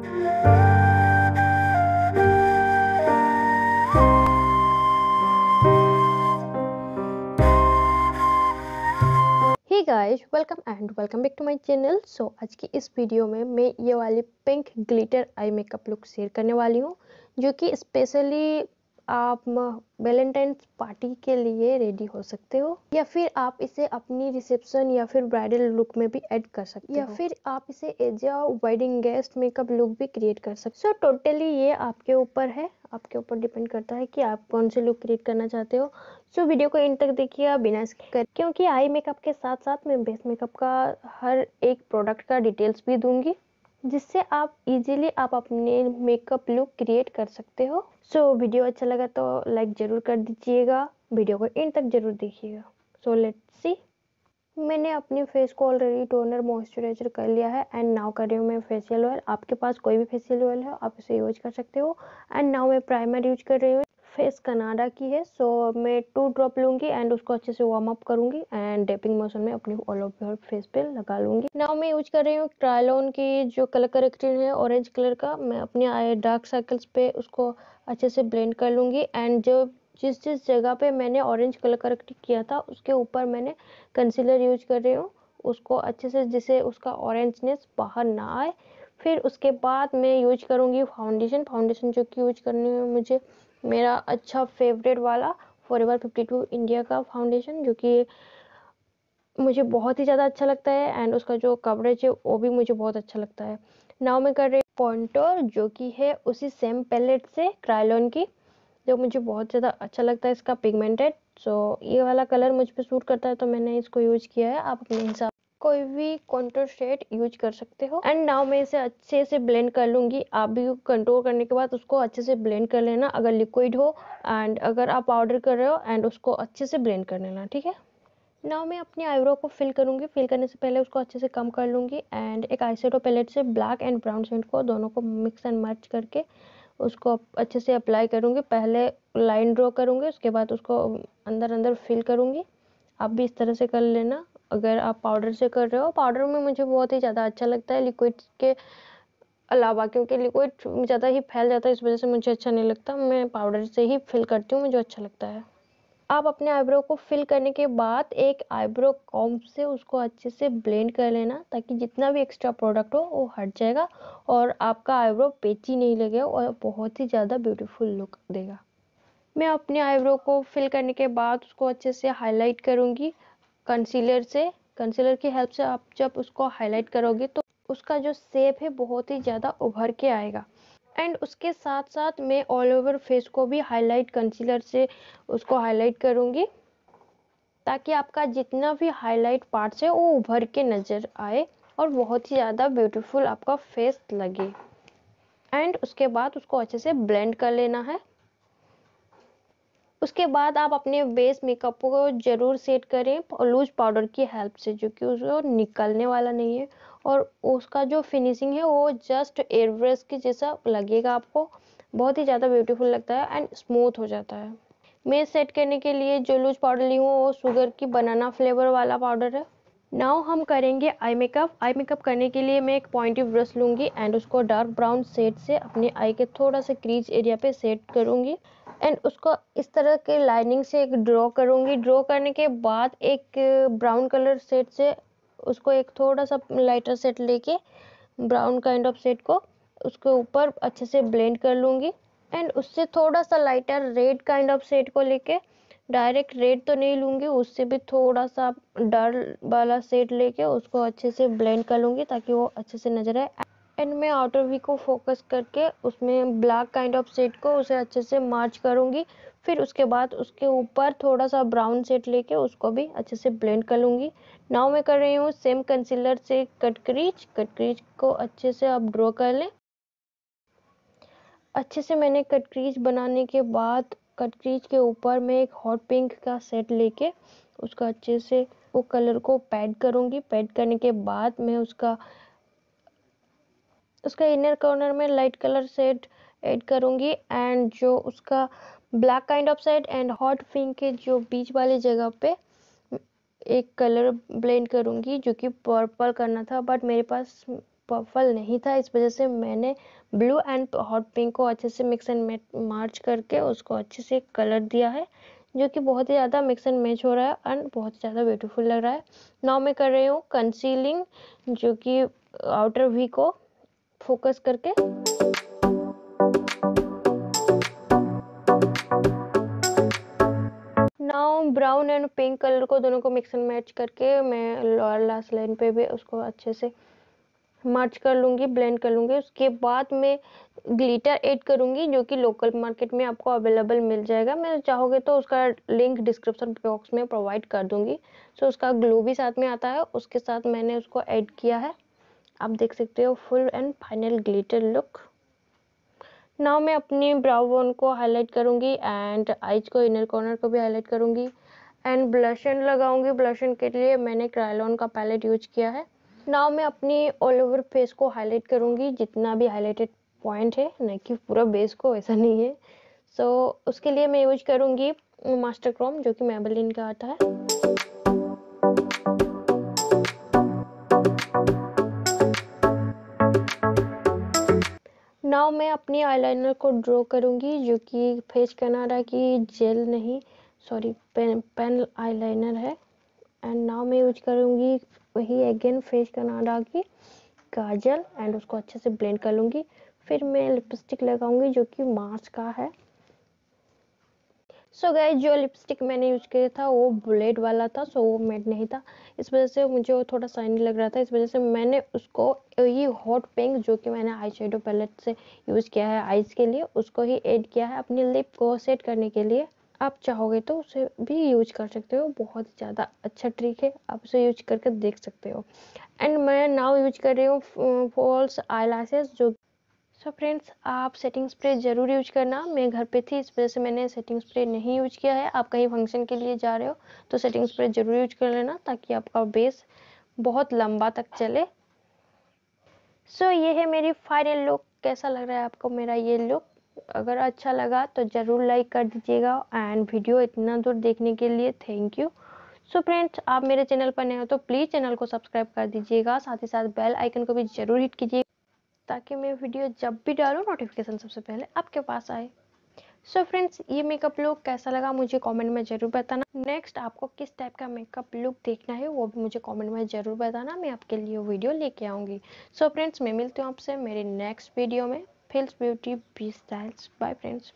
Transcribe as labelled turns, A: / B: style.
A: guys welcome and welcome back to my channel so आज की इस वीडियो में मैं ये वाली pink glitter eye makeup look share करने वाली हूँ जो कि स्पेशली आप वेलेंटाइन पार्टी के लिए रेडी हो सकते हो या फिर आप इसे अपनी रिसेप्शन या फिर ब्राइडल लुक में भी ऐड कर सकते या हो या फिर आप इसे as a wedding guest makeup look भी क्रिएट कर सकते सो टोटली ये आपके ऊपर है आपके ऊपर डिपेंड करता है कि आप कौन से लुक क्रिएट करना चाहते हो सो so, वीडियो को इन तक देखिए बिना कर क्योंकि आई मेकअप के साथ साथ मैं बेस मेकअप का हर एक प्रोडक्ट का डिटेल्स भी दूंगी जिससे आप इजीली आप अपने मेकअप लुक क्रिएट कर सकते हो सो so, वीडियो अच्छा लगा तो लाइक ज़रूर कर दीजिएगा वीडियो को एंड तक ज़रूर देखिएगा सो लेट सी मैंने अपने फेस को ऑलरेडी टोनर मॉइस्चराइजर कर लिया है एंड नाउ कर रही हूँ मैं फेशियल ऑयल आपके पास कोई भी फेशियल ऑयल है आप उसे यूज कर सकते हो एंड नाउ मैं प्राइमर यूज कर रही हूँ फेस कनाडा की है सो so, मैं टू ड्रॉप लूँगी एंड उसको अच्छे से वार्म अप करूँगी एंड डेपिंग मोशन में अपनी ऑल ओवर फेस पे लगा लूँगी नाउ मैं यूज कर रही हूँ ट्रायलोन की जो कलर करेक्टिन है ऑरेंज कलर का मैं अपने डार्क सर्कल्स पे उसको अच्छे से ब्लेंड कर लूँगी एंड जो जिस जिस जगह पे मैंने ऑरेंज कलर करेक्ट किया था उसके ऊपर मैंने कंसीलर यूज कर रही हूँ उसको अच्छे से जिसे उसका ऑरेंजनेस बाहर ना आए फिर उसके बाद मैं यूज करूँगी फाउंडेशन फाउंडेशन जो कि यूज करनी है मुझे मेरा अच्छा फेवरेट वाला forever fifty two India का फाउंडेशन जो कि मुझे बहुत ही ज़्यादा अच्छा लगता है एंड उसका जो कवरेज है वो भी मुझे बहुत अच्छा लगता है नाव मैं कर रही पॉन्टोर जो कि है उसी सेम पैलेट से क्रायलोन की जो मुझे बहुत ज़्यादा अच्छा लगता है इसका पिगमेंटेड सो so, ये वाला कलर मुझ पर सूट करता है तो मैंने इसको यूज किया है आप अपने हिसाब कोई भी कंट्रोल शेड यूज कर सकते हो एंड नाउ मैं इसे अच्छे से ब्लेंड कर लूँगी आप भी कंट्रोल करने के बाद उसको अच्छे से ब्लेंड कर लेना अगर लिक्विड हो एंड अगर आप पाउडर कर रहे हो एंड उसको अच्छे से ब्लेंड कर लेना ठीक है नाउ मैं अपनी आईब्रो को फिल करूँगी फिल करने से पहले उसको अच्छे से कम कर लूँगी एंड एक सेडो पैलेट से ब्लैक एंड ब्राउन सेंट को दोनों को मिक्स एंड मर्च करके उसको अच्छे से अप्लाई करूँगी पहले लाइन ड्रॉ करूँगी उसके बाद उसको अंदर अंदर फिल करूँगी आप भी इस तरह से कर लेना अगर आप पाउडर से कर रहे हो पाउडर में मुझे बहुत ही ज़्यादा अच्छा लगता है लिक्विड के अलावा क्योंकि लिक्विड ज़्यादा ही फैल जाता है इस वजह से मुझे अच्छा नहीं लगता मैं पाउडर से ही फिल करती हूँ मुझे अच्छा लगता है आप अपने आईब्रो को फिल करने के बाद एक आईब्रो कॉम से उसको अच्छे से ब्लेंड कर लेना ताकि जितना भी एक्स्ट्रा प्रोडक्ट हो वो हट जाएगा और आपका आईब्रो पेची नहीं लगेगा और बहुत ही ज़्यादा ब्यूटीफुल लुक देगा मैं अपने आईब्रो को फिल करने के बाद उसको अच्छे से हाईलाइट करूँगी कंसीलर से कंसीलर की हेल्प से आप जब उसको हाईलाइट करोगे तो उसका जो सेप है बहुत ही ज़्यादा उभर के आएगा एंड उसके साथ साथ मैं ऑल ओवर फेस को भी हाईलाइट कंसीलर से उसको हाईलाइट करूँगी ताकि आपका जितना भी हाईलाइट पार्ट्स है वो उभर के नज़र आए और बहुत ही ज़्यादा ब्यूटीफुल आपका फेस लगे एंड उसके बाद उसको अच्छे से ब्लेंड कर लेना है उसके बाद आप अपने बेस मेकअप को ज़रूर सेट करें लूज पाउडर की हेल्प से जो कि उसको निकलने वाला नहीं है और उसका जो फिनिशिंग है वो जस्ट एयरब्रश के जैसा लगेगा आपको बहुत ही ज़्यादा ब्यूटीफुल लगता है एंड स्मूथ हो जाता है मैं सेट करने के लिए जो लूज पाउडर ली हूँ वो शुगर की बनाना फ्लेवर वाला पाउडर है नाउ हम करेंगे आई मेकअप आई मेकअप करने के लिए मैं एक पॉइंटिव ब्रश लूँगी एंड उसको डार्क ब्राउन शेड से अपने आई के थोड़ा सा क्रीज एरिया पे सेट करूँगी एंड उसको इस तरह के लाइनिंग से एक ड्रॉ करूँगी ड्रॉ करने के बाद एक ब्राउन कलर सेट से उसको एक थोड़ा सा लाइटर सेट लेके ब्राउन काइंड ऑफ सेट को उसके ऊपर अच्छे से ब्लेंड कर लूँगी एंड उससे थोड़ा सा lighter red kind of shade को लेके डायरेक्ट रेड तो नहीं लूँगी उससे भी थोड़ा सा डर वाला सेट लेके उसको अच्छे से ब्लेंड कर लूँगी ताकि वो अच्छे से नजर आए एंड मैं आउटर वी को फोकस करके उसमें ब्लैक काइंड ऑफ सेट को उसे अच्छे से मार्च करूँगी फिर उसके बाद उसके ऊपर थोड़ा सा ब्राउन सेट लेके उसको भी अच्छे से ब्लेंड कर लूँगी नाव मैं कर रही हूँ सेम कंसीलर से कट क्रीच कट क्रीच को अच्छे से आप ड्रॉ कर लें अच्छे से मैंने कट क्रीच बनाने के बाद कट क्रीच के ऊपर मैं एक हॉट पिंक का सेट लेके उसका अच्छे से वो कलर को पैड करूँगी पैड करने के बाद मैं उसका उसका इनर कॉर्नर में लाइट कलर सेट ऐड करूँगी एंड जो उसका black kind of shade and hot pink के जो बीच वाली जगह पे एक कलर ब्लेंड करूँगी जो कि पर्पल करना था बट मेरे पास पर्पल नहीं था इस वजह से मैंने ब्लू एंड हॉट पिंक को अच्छे से मिक्स एंड मार्च करके उसको अच्छे से कलर दिया है जो कि बहुत ही ज़्यादा मिक्स एंड मैच हो रहा है एंड बहुत ही ज़्यादा ब्यूटीफुल लग रहा है नाउ मैं कर रही हूँ कंसीलिंग जो कि आउटर वी को फोकस करके now brown and pink colour को दोनों को मिक्स एंड मैच करके मैं लोअर लास्ट लाइन पे भी उसको अच्छे से मर्च कर लूँगी ब्लेंड कर लूँगी उसके बाद मैं ग्लिटर ऐड करूँगी जो कि लोकल मार्केट में आपको अवेलेबल मिल जाएगा मैं चाहोगे तो उसका लिंक डिस्क्रिप्शन बॉक्स में प्रोवाइड कर दूँगी सो उसका ग्लो भी साथ में आता है उसके साथ मैंने उसको ऐड किया है आप देख सकते हो full and final glitter look now मैं अपनी ब्राउन को हाईलाइट करूँगी एंड आइज को इनर कॉर्नर को भी हाईलाइट करूँगी एंड ब्लशन लगाऊंगी ब्लशन के लिए मैंने क्रायलॉन का पैलेट यूज किया है नाउ मैं अपनी ऑल ओवर फेस को हाईलाइट करूँगी जितना भी हाईलाइटेड पॉइंट है ना कि पूरा बेस को ऐसा नहीं है सो so, उसके लिए मैं यूज करूँगी मास्टर क्रोम जो कि मेबलिन का आता है नाउ मैं अपनी आईलाइनर को ड्रॉ करूँगी जो कि फेस कनाडा की जेल नहीं सॉरी पेन पेन आईलाइनर है एंड नाउ मैं यूज करूँगी वही अगेन फेस कनाडा की काजल एंड उसको अच्छे से ब्लेंड कर लूँगी फिर मैं लिपस्टिक लगाऊंगी जो कि मार्च का है सो so गए जो लिपस्टिक मैंने यूज किया था वो बुलेट वाला था सो वो मेट नहीं था इस वजह से मुझे वो थोड़ा साइन लग रहा था इस वजह से मैंने उसको ये हॉट पिंक जो कि मैंने आई शेडो पैलेट से यूज़ किया है आइज़ के लिए उसको ही ऐड किया है अपनी लिप को सेट करने के लिए आप चाहोगे तो उसे भी यूज कर सकते हो बहुत ज़्यादा अच्छा ट्रिक है आप उसे यूज करके देख सकते हो एंड मैं नाव यूज कर रही हूँ फॉल्स आई जो सो so फ्रेंड्स आप सेटिंग स्प्रे ज़रूर यूज करना मैं घर पे थी इस वजह से मैंने सेटिंग स्प्रे नहीं यूज किया है आप कहीं फंक्शन के लिए जा रहे हो तो सेटिंग स्प्रे ज़रूर यूज कर लेना ताकि आपका बेस बहुत लंबा तक चले सो so, ये है मेरी फाइनल लुक कैसा लग रहा है आपको मेरा ये लुक अगर अच्छा लगा तो ज़रूर लाइक कर दीजिएगा एंड वीडियो इतना दूर देखने के लिए थैंक यू सो फ्रेंड्स आप मेरे चैनल पर नए हो तो प्लीज़ चैनल को सब्सक्राइब कर दीजिएगा साथ ही साथ बेल आइकन को भी ज़रूर हिट कीजिएगा ताकि मैं वीडियो जब भी डालूँ नोटिफिकेशन सबसे पहले आपके पास आए सो so फ्रेंड्स ये मेकअप लुक कैसा लगा मुझे कमेंट में ज़रूर बताना नेक्स्ट आपको किस टाइप का मेकअप लुक देखना है वो भी मुझे कमेंट में ज़रूर बताना मैं आपके लिए वीडियो लेके आऊँगी सो so फ्रेंड्स मैं मिलती हूँ आपसे मेरे नेक्स्ट वीडियो में fills beauty B styles bye friends